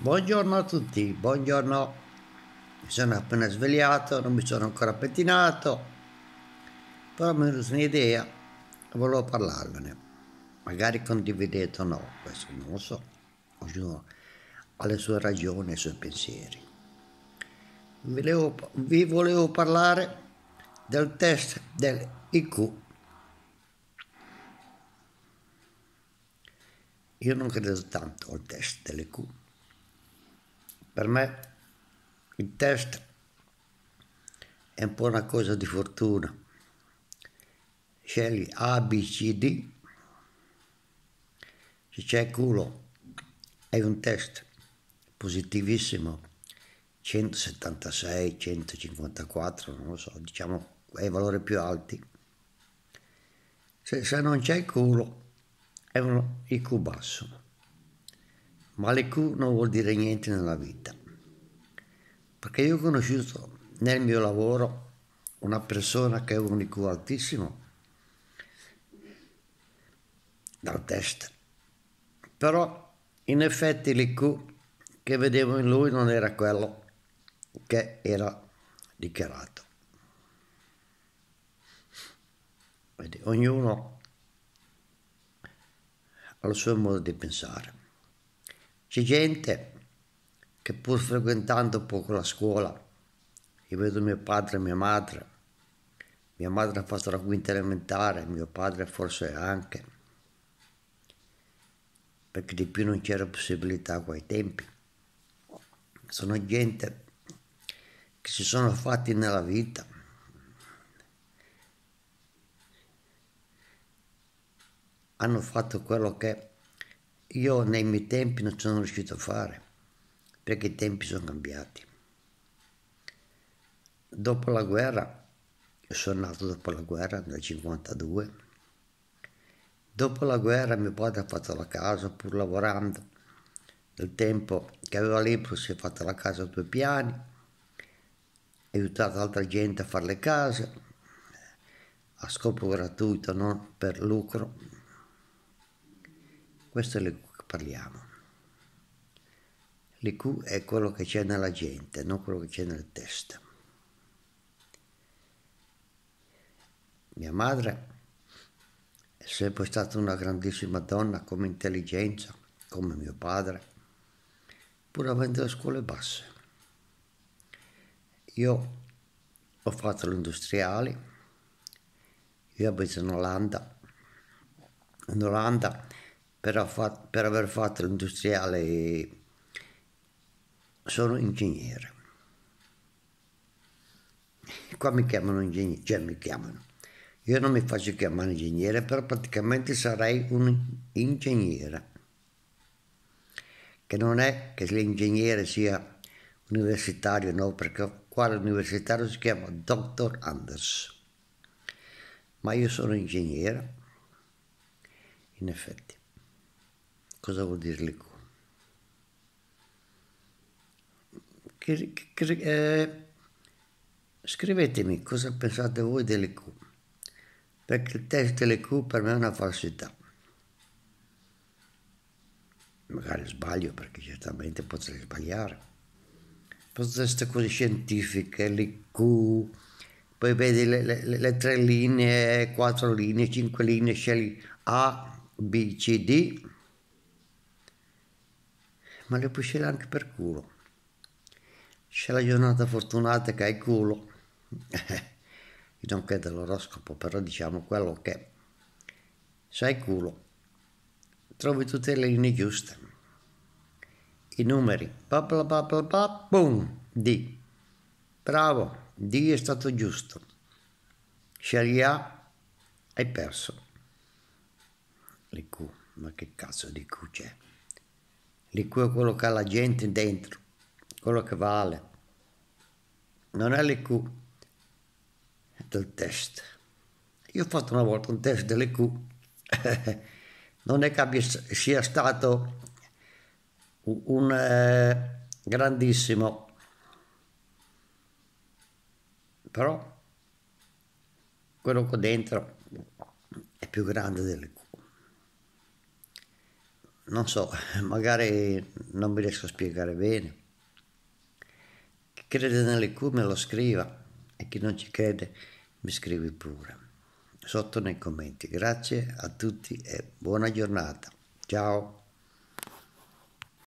Buongiorno a tutti, buongiorno. Mi sono appena svegliato, non mi sono ancora pettinato, però mi sono venuta un'idea e volevo parlarvene. Magari condividete o no, questo non lo so. Ognuno ha le sue ragioni i suoi pensieri. Volevo, vi volevo parlare del test dell'IQ. Io non credo tanto al test dell'IQ per me il test è un po' una cosa di fortuna. Scegli A, B, C, D. Se c'è culo, è un test positivissimo. 176, 154, non lo so, diciamo i valori più alti. Se, se non c'è il culo, è un IQ basso ma l'EQ non vuol dire niente nella vita. Perché io ho conosciuto nel mio lavoro una persona che aveva un IQ altissimo dal test, però in effetti l'IQ che vedevo in lui non era quello che era dichiarato. Quindi ognuno ha il suo modo di pensare. C'è gente che pur frequentando poco la scuola, io vedo mio padre e mia madre, mia madre ha fatto la quinta elementare, mio padre forse anche, perché di più non c'era possibilità a quei tempi. Sono gente che si sono fatti nella vita. Hanno fatto quello che io nei miei tempi non sono riuscito a fare, perché i tempi sono cambiati. Dopo la guerra, io sono nato dopo la guerra nel 52, dopo la guerra mio padre ha fatto la casa pur lavorando, nel tempo che aveva libro si è fatta la casa a due piani, ha aiutato altra gente a fare le case, a scopo gratuito, non per lucro, questo è l'EQ che parliamo. L'EQ è quello che c'è nella gente, non quello che c'è nel test. Mia madre è sempre stata una grandissima donna come intelligenza, come mio padre, pur avendo le scuole basse. Io ho fatto l'industriale, io abito in Olanda. In Olanda per, per aver fatto l'industriale sono ingegnere. Qua mi chiamano ingegnere, cioè mi chiamano. Io non mi faccio chiamare ingegnere, però praticamente sarei un ingegnere. Che non è che l'ingegnere sia universitario, no, perché qua l'universitario si chiama Dr. Anders. Ma io sono ingegnere, in effetti cosa vuol dire l'IQ? Eh, scrivetemi cosa pensate voi dell'IQ, perché il test dell'IQ per me è una falsità. Magari sbaglio perché certamente potrei sbagliare. Queste cose scientifiche, l'IQ, poi vedi le, le, le, tre linee, quattro linee, cinque linee, scegli A, B, C, D, ma le puoi scegliere anche per culo. C'è la giornata fortunata che hai culo. Io non credo all'oroscopo, però diciamo quello che sai culo. Trovi tutte le linee giuste. I numeri. Pa, pa, pa, pa, pa, boom. D. Bravo, Di è stato giusto. Scegli A, hai perso. Le Q, ma che cazzo di Q c'è? di quello che ha la gente dentro, quello che vale. Non è l'IQ del test. Io ho fatto una volta un test dell'IQ, non è che abbia, sia stato un eh, grandissimo, però quello che ho dentro è più grande dell'IQ non so, magari non mi riesco a spiegare bene. Chi crede nelle Q me lo scriva e chi non ci crede mi scrivi pure. Sotto nei commenti. Grazie a tutti e buona giornata. Ciao.